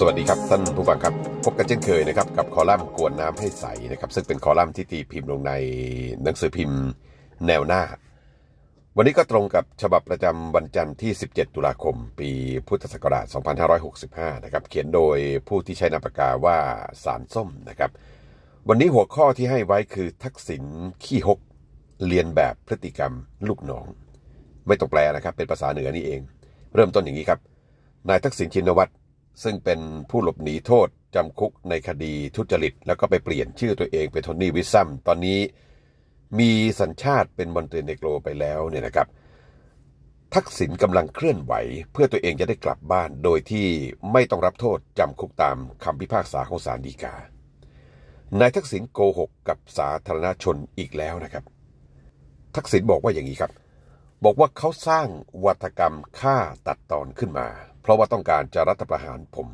สวัสดีครับท่านผู้ฟังครับพบกันเช่นเคยนะครับ กับคอลัมน์กวนน้ำให้ใสนะครับ ซึ่งเป็นคอลัมน์ที่ตีพิมพ์ลงในหนังสือพิมพ์แนวหน้า วันนี้ก็ตรงกับฉบับประจำวันจันทร์ที่ 17 ตุลาคม ปีพุทธศักราช2565นะครับเขียนโดยผู้ที่ใช้นามปากกาว่าสารส้มนะครับ วันนี้หัวข้อที่ให้ไว้คือทักษิณขี้หกเรียนแบบพฤติกรรมลูกน้อง ไม่ต้องแปลนะครับเป็นภาษาเหนือนี่เอง เริ่มต้นอย่างนี้ครับนายทักษิณชินวัตรซึ่งเป็นผู้หลบหนีโทษจำคุกในคดีทุจริต แล้วก็ไปเปลี่ยนชื่อตัวเองเป็นโทนี่วิซัมตอนนี้มีสัญชาติเป็นมอนเตเนโกรไปแล้วเนี่ยนะครับ ทักษิณกำลังเคลื่อนไหวเพื่อตัวเองจะได้กลับบ้าน โดยที่ไม่ต้องรับโทษจำคุกตามคำพิพากษาของศาลฎีกานายทักษิณโกหกกับสาธารณชนอีกแล้วนะครับ ทักษิณบอกว่าอย่างนี้ครับ บอกว่าเขาสร้างวัตกรรมฆ่าตัดตอนขึ้นมาเพราะว่าต้องการจะรัฐประหารผม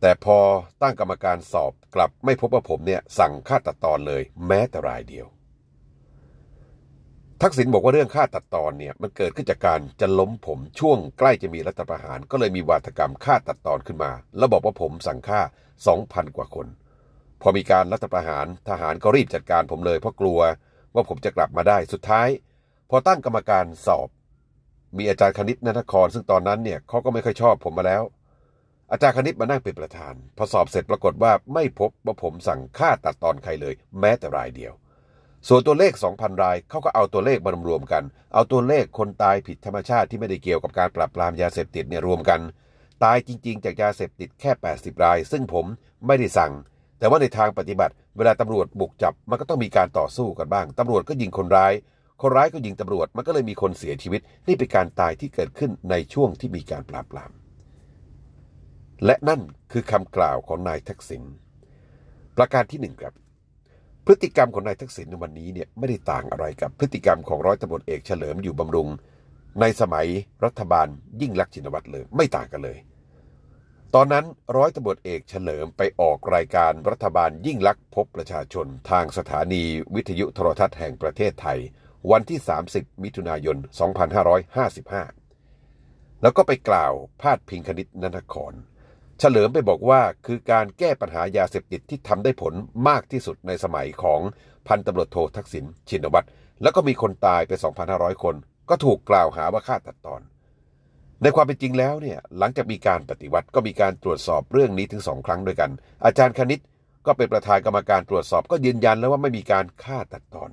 แต่พอตั้งกรรมการสอบ กลับไม่พบว่าผมเนี่ยสั่งฆ่าตัดตอนเลย แม้แต่รายเดียว ทักษิณบอกว่าเรื่องฆ่าตัดตอนเนี่ยมันเกิดขึ้นจากการจะล้มผมช่วงใกล้จะมีรัฐประหารก็เลยมีวาทกรรมฆ่าตัดตอนขึ้นมาแล้วบอกว่าผมสั่งฆ่า 2,000 กว่าคน พอมีการรัฐประหารทหารก็รีบจัดการผมเลยเพราะกลัวว่าผมจะกลับมาได้สุดท้าย พอตั้งกรรมการสอบมีอาจารย์คณิตนันทครซึ่งตอนนั้นเนี่ยเขาก็ไม่ค่อยชอบผมมาแล้ว อาจารย์คณิตมานั่งเป็นประธาน พอสอบเสร็จปรากฏว่าไม่พบว่าผมสั่งค่าตัดตอนใครเลย แม้แต่รายเดียว ส่วนตัวเลข 2,000 รายเขาก็เอาตัวเลขมารวมกันเอาตัวเลขคนตายผิดธรรมชาติที่ไม่ได้เกี่ยวกับการปราบปรามยาเสพติดเนี่ยรวมกัน ตายจริงๆ จากยาเสพติดแค่80ราย ซึ่งผมไม่ได้สั่ง แต่ว่าในทางปฏิบัติเวลาตำรวจบุกจับมันก็ต้องมีการต่อสู้กันบ้างตำรวจก็ยิงคนร้ายคนร้ายก็ยิงตำรวจ มันก็เลยมีคนเสียชีวิต นี่เป็นการตายที่เกิดขึ้นในช่วงที่มีการปราบปราม และนั่นคือคำกล่าวของนายทักษิณประการที่หนึ่งครับ พฤติกรรมของนายทักษิณในวันนี้เนี่ยไม่ได้ต่างอะไรกับพฤติกรรมของร้อยตำรวจเอกเฉลิมอยู่บำรุง ในสมัยรัฐบาลยิ่งลักษณ์ชินวัตรเลย ไม่ต่างกันเลย ตอนนั้นร้อยตำรวจเอกเฉลิมไปออกรายการรัฐบาลยิ่งลักษณ์พบประชาชน ทางสถานีวิทยุโทรทัศน์แห่งประเทศไทยวันที่ 30 มิถุนายน 2555 แล้วก็ไปกล่าวพาดพิงคณิตนนคร เฉลิมไปบอกว่าคือการแก้ปัญหายาเสพติดที่ทำได้ผลมากที่สุดในสมัยของพันตำรวจโททักษิณชินวัตร แล้วก็มีคนตายไป 2,500 คน ก็ถูกกล่าวหาว่าฆ่าตัดตอน ในความเป็นจริงแล้วเนี่ยหลังจากมีการปฏิวัติก็มีการตรวจสอบเรื่องนี้ถึงสองครั้งด้วยกันอาจารย์คณิตก็เป็นประธานกรรมการตรวจสอบก็ยืนยัน แล้วว่าไม่มีการฆ่าตัดตอน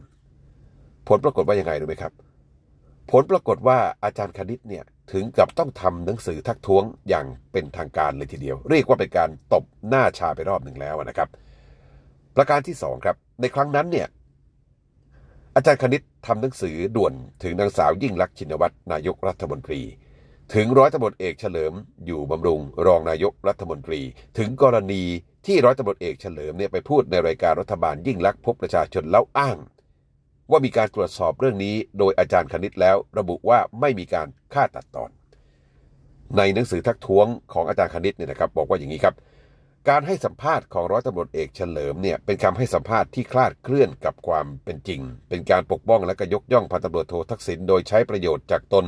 ผลปรากฏว่ายังไงรู้ไหมครับผลปรากฏว่าอาจารย์คณิตเนี่ยถึงกับต้องทำหนังสือทักท้วงอย่างเป็นทางการเลยทีเดียว เรียกว่าเป็นการตบหน้าชาไปรอบหนึ่งแล้วนะครับ ประการที่ 2 ครับในครั้งนั้นเนี่ยอาจารย์คณิตทำหนังสือด่วนถึงนางสาวยิ่งลักษณ์ชินวัตรนายกรัฐมนตรี ถึงร้อยตำรวจเอกเฉลิมอยู่บำรุงรองนายกรัฐมนตรี ถึงกรณีที่ร้อยตำรวจเอกเฉลิมเนี่ยไปพูดในรายการรัฐบาลยิ่งลักษณ์พบประชาชนแล้วอ้างว่ามีการตรวจสอบเรื่องนี้โดยอาจารย์คณิตแล้วระบุว่าไม่มีการฆ่าตัดตอนในหนังสือทักท้วงของอาจารย์คณิตเนี่ยนะครับบอกว่าอย่างนี้ครับ การให้สัมภาษณ์ของร้อยตำรวจเอกเฉลิมเนี่ยเป็นคำให้สัมภาษณ์ที่คลาดเคลื่อนกับความเป็นจริง เป็นการปกป้องและก็ยกย่องพันตำรวจโททักษิณโดยใช้ประโยชน์จากตน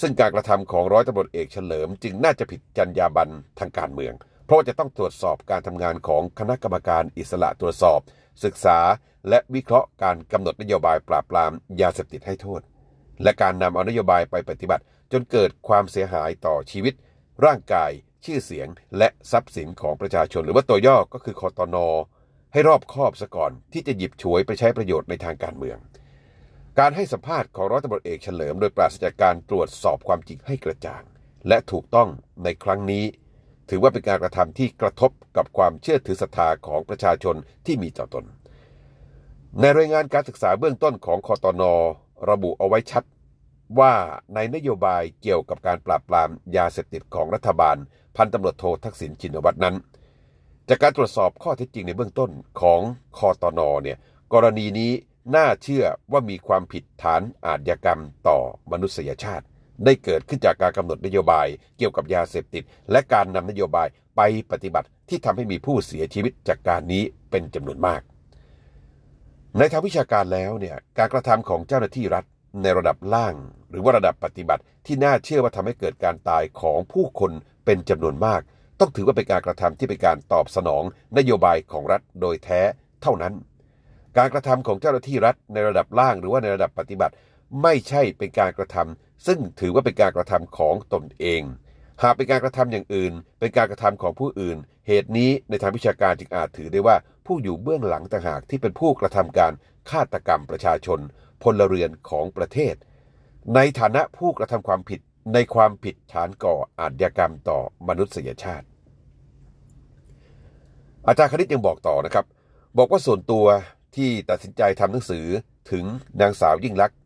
ซึ่งการกระทำของร้อยตำรวจเอกเฉลิม จึงน่าจะผิดจรรยาบรรณทางการเมืองเพราะจะต้องตรวจสอบการทำงานของคณะกรรมการอิสระตรวจสอบ ศึกษา และวิเคราะห์การกำหนดนโยบายปราบปรามยาเสพติดให้โทษ และการนำเอานโยบายไปปฏิบัติจนเกิดความเสียหายต่อชีวิต ร่างกาย ชื่อเสียง และทรัพย์สินของประชาชนหรือว่าตัวย่อก็คือคอตอนอให้รอบคอบซะก่อน ที่จะหยิบฉวยไปใช้ประโยชน์ในทางการเมือง การให้สัมภาษณ์ของร้อยตำรวจเอกเฉลิมโดยปราศจากการตรวจสอบความจริงให้กระจ่างและถูกต้องในครั้งนี้ถือว่าเป็นการกระทำที่กระทบกับความเชื่อถือศรัทธาของประชาชนที่มีต่อตน ในรายงานการศึกษาเบื้องต้นของคอตอนอระบุเอาไว้ชัด ว่าในนโยบายเกี่ยวกับการปราบปรามยาเสพติดของรัฐบาลพันตำรวจโททักษิณชินวัตรนั้น จากการตรวจสอบข้อเท็จจริง ในเบื้องต้นของคอตอนอเนี่ยกรณีนี้น่าเชื่อว่ามีความผิดฐานอาญากรรมต่อมนุษยชาติได้เกิดขึ้นจากการกำหนดนโยบายเกี่ยวกับยาเสพติด และการนำนโยบายไปปฏิบัติที่ทำให้มีผู้เสียชีวิตจากการนี้เป็นจำนวนมาก ในทางวิชาการแล้วเนี่ยการกระทำของเจ้าหน้าที่รัฐในระดับล่าง หรือว่าระดับปฏิบัติที่น่าเชื่อว่าทำให้เกิดการตายของผู้คนเป็นจำนวนมาก ต้องถือว่าเป็นการกระทำที่เป็นการตอบสนอง นโยบายของรัฐโดยแท้ เท่านั้น การกระทำของเจ้าหน้าที่รัฐในระดับล่างหรือว่าในระดับปฏิบัติไม่ใช่เป็นการกระทำ ซึ่งถือว่าเป็นการกระทำของตนเอง หากเป็นการกระทำอย่างอื่น เป็นการกระทำของผู้อื่น เหตุนี้ในทางวิชาการจึงอาจถือได้ว่าผู้อยู่เบื้องหลังต่างหากที่เป็นผู้กระทำการฆาตกรรมประชาชน พลเรือนของประเทศ ในฐานะผู้กระทำความผิดในความผิดฐานก่ออาชญากรรมต่อมนุษยชาติ อาจารย์คณิตยังบอกต่อนะครับ บอกว่าส่วนตัวที่ตัดสินใจทำหนังสือถึงนางสาวยิ่งลักษณ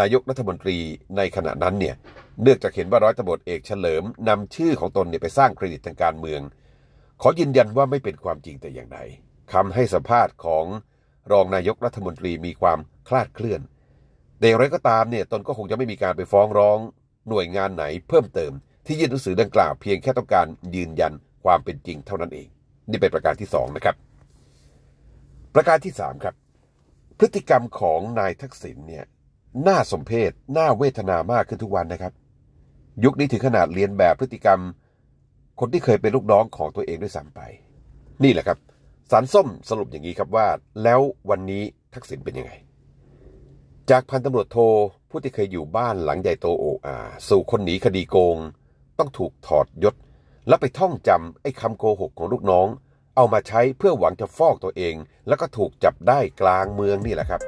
นายกรัฐมนตรีในขณะนั้นเนี่ยเนื่องจากเห็นว่าร้อยตำรวจเอกเฉลิมนำชื่อของตนเนี่ยไปสร้างเครดิตทางการเมือง ขอยืนยันว่าไม่เป็นความจริงแต่อย่างใดคำให้สัมภาษณ์ของรองนายกรัฐมนตรีมีความคลาดเคลื่อนแต่อย่างไรก็ตามเนี่ยตนก็คงจะไม่มีการไปฟ้องร้อง หน่วยงานไหนเพิ่มเติมที่ยื่นหนังสือดังกล่าวเพียงแค่ต้องการยืนยันความเป็นจริงเท่านั้นเอง นี่เป็นประการที่ 2 นะครับ ประการที่ 3 ครับ พฤติกรรมของนายทักษิณเนี่ยน่าสมเพชน่าเวทนามากขึ้นทุกวันนะครับ ยุคนี้ถึงขนาดเรียนแบบพฤติกรรม คนที่เคยเป็นลูกน้องของตัวเองด้วยซ้ำไป นี่แหละครับ สารส้มสรุปอย่างนี้ครับว่า แล้ววันนี้ทักษิณเป็นยังไง จากพันตำรวจโทผู้ที่เคยอยู่บ้านหลังใหญ่โตโอ้อาสู่คนหนีคดีโกง ต้องถูกถอดยศ และไปท่องจำไอ้คำโกหกของลูกน้อง เอามาใช้เพื่อหวังจะฟอกตัวเอง แล้วก็ถูกจับได้กลางเมืองนี่แหละครับ